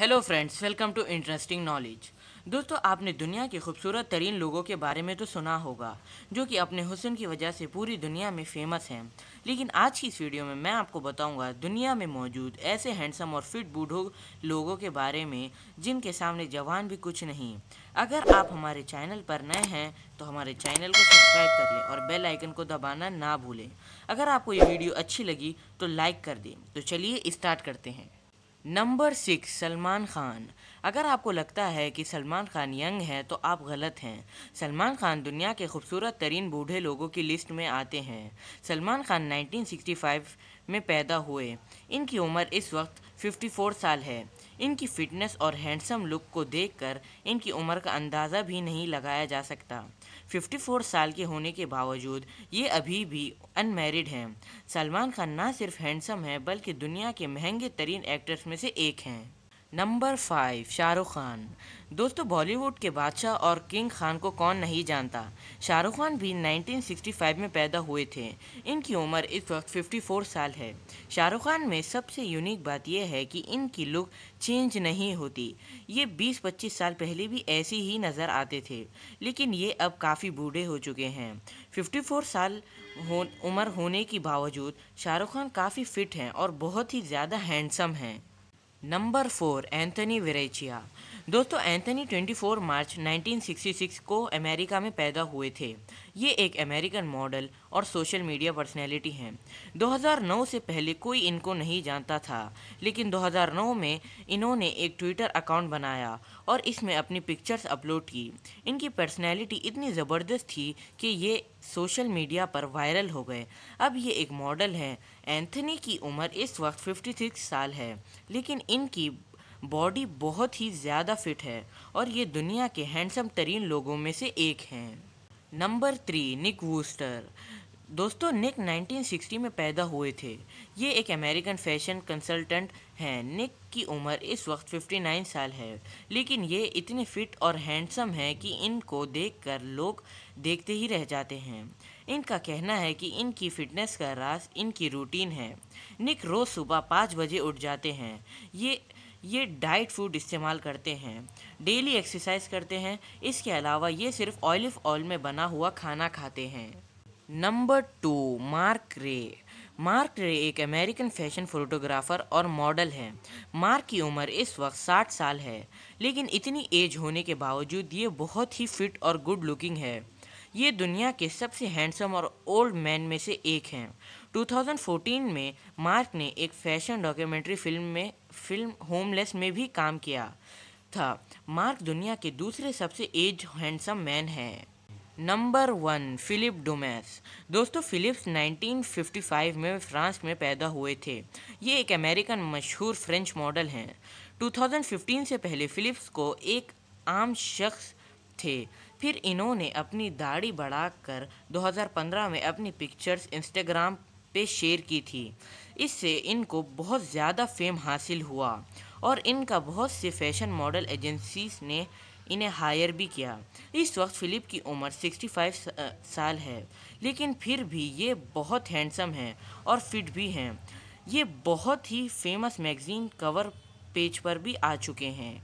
hello friends welcome to interesting knowledge दोस्तों आपने दुनिया के खूबसूरत तरीन लोगों के बारे में तो सुना होगा जो कि अपने हुसन की वजह से पूरी दुनिया में फेमस हैं लेकिन आज की इस वीडियो में मैं आपको बताऊंगा दुनिया में मौजूद ऐसे हैंडसम और फिट बूढ़ों लोगों के बारे में जिनके सामने जवान भी कुछ नहीं अगर आप हमारे चैनल पर नए हैं तो हमारे चैनल को सब्सक्राइब कर लें और बेल आइकन को दबाना ना भूलें अगर आपको ये वीडियो अच्छी लगी तो लाइक कर दें तो चलिए स्टार्ट करते हैं नंबर सिक्स सलमान खान अगर आपको लगता है कि सलमान खान यंग है तो आप गलत हैं सलमान खान दुनिया के खूबसूरत तरीन बूढ़े लोगों की लिस्ट में आते हैं सलमान खान 1965 में पैदा हुए इनकी उम्र इस वक्त 54 साल है इनकी फिटनेस और हैंडसम लुक को देखकर इनकी उम्र का अंदाज़ा भी नहीं लगाया जा सकता 54 साल के होने के बावजूद ये अभी भी अनमेरिड हैं सलमान खान ना सिर्फ हैंडसम है बल्कि दुनिया के महंगे तरीन एक्टर्स में से एक हैं नंबर फाइव शाहरुख खान दोस्तों बॉलीवुड के बादशाह और किंग खान को कौन नहीं जानता शाहरुख खान भी 1965 में पैदा हुए थे इनकी उम्र इस वक्त 54 साल है शाहरुख खान में सबसे यूनिक बात यह है कि इनकी लुक चेंज नहीं होती ये 20-25 साल पहले भी ऐसे ही नज़र आते थे लेकिन ये अब काफ़ी बूढ़े हो चुके हैं 54 साल हो उम्र होने के बावजूद शाहरुख खान काफ़ी फिट हैं और बहुत ही ज़्यादा हैंडसम हैं नंबर फोर एंथनी वेरेचिया दोस्तों एंथनी 24 मार्च 1966 को अमेरिका में पैदा हुए थे ये एक अमेरिकन मॉडल और सोशल मीडिया पर्सनैलिटी हैं 2009 से पहले कोई इनको नहीं जानता था लेकिन 2009 में इन्होंने एक ट्विटर अकाउंट बनाया और इसमें अपनी पिक्चर्स अपलोड की इनकी पर्सनैलिटी इतनी ज़बरदस्त थी कि ये सोशल मीडिया पर वायरल हो गए अब ये एक मॉडल हैं एंथनी की उम्र इस वक्त 56 साल है लेकिन इनकी बॉडी बहुत ही ज़्यादा फिट है और ये दुनिया के हैंडसम तरीन लोगों में से एक हैं नंबर थ्री निक वूस्टर दोस्तों निक 1960 में पैदा हुए थे ये एक अमेरिकन फैशन कंसल्टेंट हैं निक की उम्र इस वक्त 59 साल है लेकिन ये इतने फिट और हैंडसम हैं कि इनको देखकर लोग देखते ही रह जाते हैं इनका कहना है कि इनकी फिटनेस का राज इनकी रूटीन है निक रोज़ सुबह पाँच बजे उठ जाते हैं ये ये डाइट फूड इस्तेमाल करते हैं डेली एक्सरसाइज करते हैं इसके अलावा ये सिर्फ ऑलिव ऑयल में बना हुआ खाना खाते हैं number two Mark Ray Mark Ray एक अमेरिकन फैशन फोटोग्राफर और मॉडल हैं मार्क की उम्र इस वक्त 60 साल है लेकिन इतनी एज होने के बावजूद ये बहुत ही फिट और गुड लुकिंग है ये दुनिया के सबसे हैंडसम और ओल्ड मैन में से एक हैं 2014 में मार्क ने एक फैशन डॉक्यूमेंट्री फिल्म में फिल्म होमलेस में भी काम किया था मार्क दुनिया के दूसरे सबसे एज हैंडसम मैन हैं नंबर वन फिलिप डोमेस दोस्तों फिलिप्स 1955 में फ्रांस में पैदा हुए थे ये एक अमेरिकन मशहूर फ्रेंच मॉडल हैं 2015 से पहले फिलिप्स को एक आम शख्स थे फिर इन्होंने अपनी दाढ़ी बढ़ाकर 2015 में अपनी पिक्चर्स इंस्टाग्राम पे शेयर की थी इससे इनको बहुत ज़्यादा फेम हासिल हुआ और इनका बहुत से फैशन मॉडल एजेंसीज ने इन्हें हायर भी किया इस वक्त फ़िलिप की उम्र 65 साल है लेकिन फिर भी ये बहुत हैंडसम हैं और फिट भी हैं ये बहुत ही फेमस मैगज़ीन कवर पेज पर भी आ चुके हैं